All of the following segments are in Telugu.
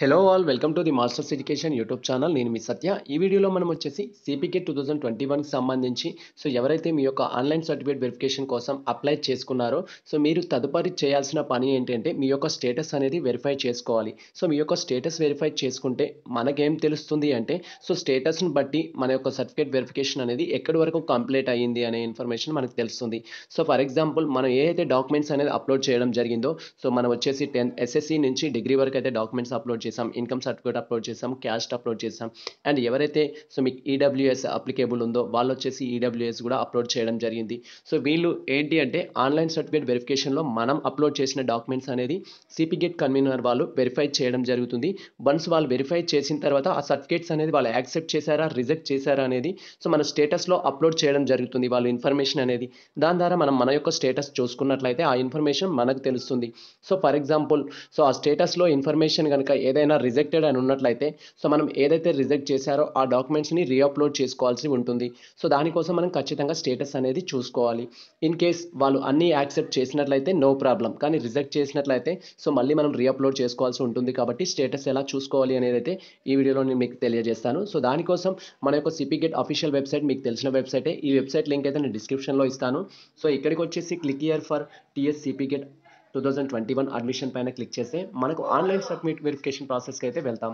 hello all welcome to the Masters Education YouTube channel నేను మీ సత్య ఈ వీడియోలో మనం వచ్చేసి సిపికే టూ థౌజండ్ ట్వంటీ వన్కి సంబంధించి సో ఎవరైతే మీ యొక్క ఆన్లైన్ సర్టిఫికేట్ వెరిఫికేషన్ కోసం అప్లై చేసుకున్నారో సో మీరు తదుపరి చేయాల్సిన పని ఏంటంటే మీ యొక్క స్టేటస్ అనేది వెరిఫై చేసుకోవాలి సో మీ యొక్క స్టేటస్ వెరిఫై చేసుకుంటే మనకేం తెలుస్తుంది అంటే సో స్టేటస్ని బట్టి మన యొక్క సర్టిఫికేట్ వెరిఫికేషన్ అనేది ఎక్కడి వరకు కంప్లీట్ అయ్యింది అనే ఇన్ఫర్మేషన్ మనకు తెలుస్తుంది సో ఫర్ ఎగ్జాంపుల్ మనం ఏదైతే డాక్యుమెంట్స్ అనేది అప్లోడ్ చేయడం జరిగిందో సో మనం వచ్చేసి టెన్త్ ఎస్ఎస్సి నుంచి డిగ్రీ వరకు అయితే డాక్యుమెంట్స్ అప్లోడ్ చేసాం ఇన్కమ్ సర్టిఫికేట్ అప్లోడ్ చేసాం క్యాస్ట్ అప్లోడ్ చేసాం అండ్ ఎవరైతే సో మీకు ఈడబ్ల్యూఎస్ e అప్లికేబుల్ ఉందో వాళ్ళు వచ్చేసి ఈడబ్ల్యూఎస్ e కూడా అప్లోడ్ చేయడం జరిగింది సో వీళ్ళు ఏంటి అంటే ఆన్లైన్ సర్టిఫికేట్ వెరిఫికేషన్లో మనం అప్లోడ్ చేసిన డాక్యుమెంట్స్ అనేది సిపిగేట్ కన్వీనర్ e వాళ్ళు వెరిఫై చేయడం జరుగుతుంది వన్స్ వాళ్ళు వెరిఫై చేసిన తర్వాత ఆ సర్టిఫికేట్స్ అనేది వాళ్ళు యాక్సెప్ట్ చేశారా రిజెక్ట్ చేశారా అనేది సో మన స్టేటస్లో అప్లోడ్ చేయడం జరుగుతుంది వాళ్ళు ఇన్ఫర్మేషన్ అనేది దాని ద్వారా మనం మన యొక్క స్టేటస్ చూసుకున్నట్లయితే ఆ ఇన్ఫర్మేషన్ మనకు తెలుస్తుంది సో ఫర్ ఎగ్జాంపుల్ సో ఆ స్టేటస్లో ఇన్ఫర్మేషన్ కనుక ఏదైతే ఏదైనా రిజెక్టెడ్ అని ఉన్నట్లయితే సో మనం ఏదైతే రిజెక్ట్ చేశారో ఆ డాక్యుమెంట్స్ని రీఅప్లోడ్ చేసుకోవాల్సి ఉంటుంది సో దానికోసం మనం ఖచ్చితంగా స్టేటస్ అనేది చూసుకోవాలి ఇన్ కేస్ వాళ్ళు అన్నీ యాక్సెప్ట్ చేసినట్లయితే నో ప్రాబ్లం కానీ రిజెక్ట్ చేసినట్లయితే సో మళ్ళీ మనం రీఅప్లోడ్ చేసుకోవాల్సి ఉంటుంది కాబట్టి స్టేటస్ ఎలా చూసుకోవాలి అనేది అయితే ఈ వీడియోలో నేను మీకు తెలియజేస్తాను సో దానికోసం మన యొక్క సిపిగేట్ అఫీషియల్ వెబ్సైట్ మీకు తెలిసిన వెబ్సైటే ఈ వెబ్సైట్ లింక్ అయితే నేను డిస్క్రిప్షన్లో ఇస్తాను సో ఇక్కడికి వచ్చేసి click year for TS CPGET two thousand twenty one admission పైన క్లిక్ చేస్తే మనకు ఆన్లైన్ సబ్మిట్ వెరిఫికేషన్ ప్రాసెస్కి అయితే వెళ్తాం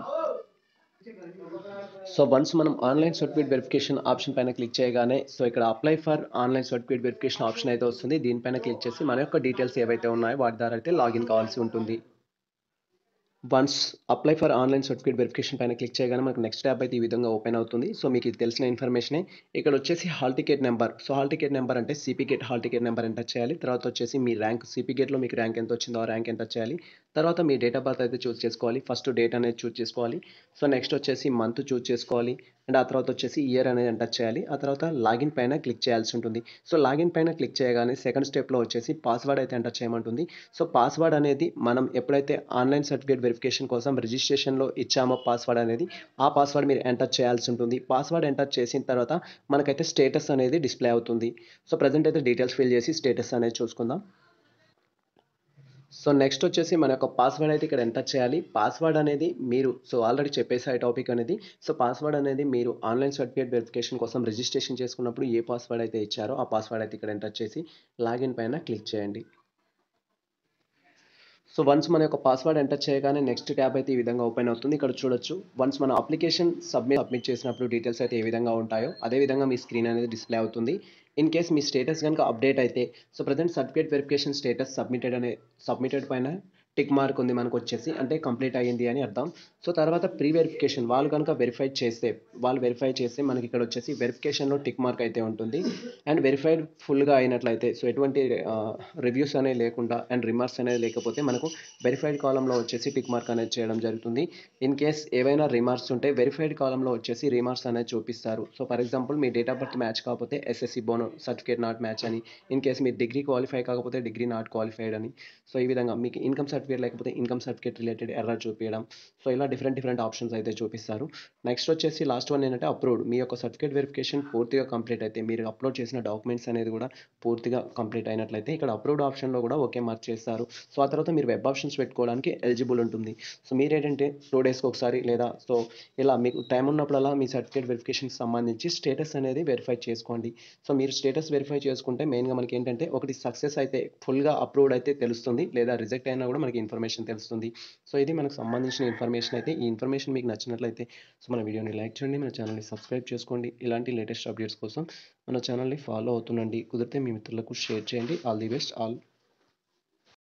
సో వన్స్ మనం ఆన్లైన్ సర్టిఫికేట్ వెరిఫికేషన్ ఆప్షన్ పైన క్లిక్ చేయగానే సో ఇక్కడ apply for online certificate verification option అయితే వస్తుంది దీనిపైన క్లిక్ చేసి మన యొక్క డీటెయిల్స్ ఏవైతే ఉన్నాయో వాటి ద్వారా అయితే లాగిన్ కావాల్సి ఉంటుంది once apply for online certificate verification పైన క్లిక్ చేయగానే మనకు నెక్స్ట్ ట్యాబ్ అయితే ఈ విధంగా ఓపెన్ అవుతుంది సో మీకు ఇది తెలిసిన ఇన్ఫర్మేషనే ఇక్కడ వచ్చేసి hall ticket number so hall ticket number అంటే GATE hall ticket number enter చేయాలి తర్వాత వచ్చేసి మీ ర్యాంక్ గేట్లో మీకు ర్యాంక్ ఎంత వచ్చిందో ఆ ర్యాంక్ ఎంటర్ చేయాలి తర్వాత మీ డేట్ ఆఫ్ బర్త్ అయితే చూస్ చేసుకోవాలి ఫస్ట్ డేట్ అనేది చూస్ చేసుకోవాలి సో నెక్స్ట్ వచ్చేసి మంత్ చూస్ చేసుకోవాలి అండ్ ఆ తర్వాత వచ్చేసి ఇయర్ అనేది ఎంటర్ చేయాలి ఆ తర్వాత లాగిన్ పైన క్లిక్ చేయాల్సి ఉంటుంది సో లాగిన్ పైన క్లిక్ చేయగానే సెకండ్ స్టెప్లో వచ్చేసి పాస్వర్డ్ అయితే ఎంటర్ చేయమంటుంది సో పాస్వర్డ్ అనేది మనం ఎప్పుడైతే ఆన్లైన్ సర్టిఫికేట్ వెరిఫికేషన్ కోసం రిజిస్ట్రేషన్లో ఇచ్చామో పాస్వర్డ్ అనేది ఆ పాస్వర్డ్ మీరు ఎంటర్ చేయాల్సి ఉంటుంది పాస్వర్డ్ ఎంటర్ చేసిన తర్వాత మనకైతే స్టేటస్ అనేది డిస్ప్లే అవుతుంది సో ప్రజెంట్ అయితే డీటెయిల్స్ ఫిల్ చేసి స్టేటస్ అనేది చూసుకుందాం సో నెక్స్ట్ వచ్చేసి మన యొక్క పాస్వర్డ్ అయితే ఇక్కడ ఎంటర్ చేయాలి పాస్వర్డ్ అనేది మీరు సో ఆల్రెడీ చెప్పేసి ఆ టాపిక్ అనేది సో పాస్వర్డ్ అనేది మీరు ఆన్లైన్ సర్టిఫికేట్ వెరిఫికేషన్ కోసం రిజిస్ట్రేషన్ చేసుకున్నప్పుడు ఏ పాస్వర్డ్ అయితే ఇచ్చారో ఆ పాస్వర్డ్ అయితే ఇక్కడ ఎంటర్ చేసి లాగిన్ పైన క్లిక్ చేయండి సో వన్స్ మన యొక్క పాస్వర్డ్ ఎంటర్ చేయగానే నెక్స్ట్ ట్యాబ్ అయితే ఈ విధంగా ఓపెన్ అవుతుంది ఇక్కడ చూడొచ్చు వన్స్ మన అప్లికేషన్ సబ్మిట్ సబ్మిట్ చేసినప్పుడు డీటెయిల్స్ అయితే ఏ విధంగా ఉంటాయో అదేవిధంగా మీ స్క్రీన్ అనేది డిస్ప్లే అవుతుంది ఇన్ కేస్ మీ స్టేటస్ కనుక అప్డేట్ అయితే so present certificate verification status submitted అనే సబ్మిటెడ్ పైన టిక్ మార్క్ ఉంది మనకు వచ్చేసి అంటే కంప్లీట్ అయ్యింది అని అర్థం సో తర్వాత ప్రీ వెరిఫికేషన్ వాళ్ళు కనుక వెరిఫై చేస్తే వాళ్ళు వెరిఫై చేస్తే మనకి ఇక్కడ వచ్చేసి వెరిఫికేషన్లో టిక్ మార్క్ అయితే ఉంటుంది అండ్ వెరిఫైడ్ ఫుల్గా అయినట్లయితే సో ఎటువంటి రివ్యూస్ అనేవి లేకుండా అండ్ రిమార్క్స్ అనేవి లేకపోతే మనకు వెరిఫైడ్ కాలంలో వచ్చేసి టిక్ మార్క్ అనేది చేయడం జరుగుతుంది ఇన్ కేస్ ఏవైనా రిమార్క్స్ ఉంటే వెరిఫైడ్ కాలంలో వచ్చేసి రిమార్క్స్ అనేది చూపిస్తారు సో ఫర్ ఎగ్జాంపుల్ మీ డేట్ ఆఫ్ బర్త్ మ్యాచ్ కాకపోతే ఎస్ఎస్సి బోనో సర్టిఫికేట్ నాట్ మ్యాచ్ అని ఇన్ కేస్ మీ డిగ్రీ క్వాలిఫై కాకపోతే డిగ్రీ నాట్ క్వాలిఫైడ్ అని సో ఈ విధంగా మీకు ఇన్కమ్ సర్టిఫికేట్ సర్టిఫికేట్ లేకపోతే ఇన్కమ్ సర్టిఫికేట్ రిలేటెడ్ ఎర్రర్ చూపించడం సో ఇలా డిఫరెంట్ డిఫరెంట్ ఆప్షన్స్ అయితే చూపిస్తారు నెక్స్ట్ వచ్చేసి లాస్ట్ వన్ ఏంటంటే అప్రూవ్డ్ మీ యొక్క సర్టిఫికేట్ వెరిఫికేషన్ పూర్తిగా కంప్లీట్ అయితే మీరు అప్లోడ్ చేసిన డాక్యుమెంట్స్ అనేది కూడా పూర్తిగా కంప్లీట్ అయినట్లయితే ఇక్కడ అప్రూవ్డ్ ఆప్షన్లో కూడా ఓకే మార్క్ చేస్తారు సో ఆ తర్వాత మీరు వెబ్ ఆప్షన్స్ పెట్టుకోవడానికి ఎలిజిబుల్ ఉంటుంది సో మీరు ఏంటంటే టూ డేస్కి ఒకసారి లేదా సో ఇలా మీకు టైం ఉన్నప్పుడల్లా మీ సర్టిఫికేట్ వెరిఫికేషన్కి సంబంధించి స్టేటస్ అనేది వెరిఫై చేసుకోండి సో మీరు స్టేటస్ వెరిఫై చేసుకుంటే మెయిన్గా మనకి ఏంటంటే ఒకటి సక్సెస్ అయితే ఫుల్గా అప్రూవ్డ్ అయితే తెలుస్తుంది లేదా రిజెక్ట్ అయినా కూడా మనకి మనకి ఇన్ఫర్మేషన్ తెలుస్తుంది సో ఇది మనకు సంబంధించిన ఇన్ఫర్మేషన్ అయితే ఈ ఇన్ఫర్మేషన్ మీకు నచ్చినట్లయితే సో మన వీడియోని లైక్ చేయండి మన ఛానల్ని సబ్స్క్రైబ్ చేసుకోండి ఇలాంటి లేటెస్ట్ అప్డేట్స్ కోసం మన ఛానల్ని ఫాలో అవుతుండండి కుదిరితే మీ మిత్రులకు షేర్ చేయండి ఆల్ ది బెస్ట్ ఆల్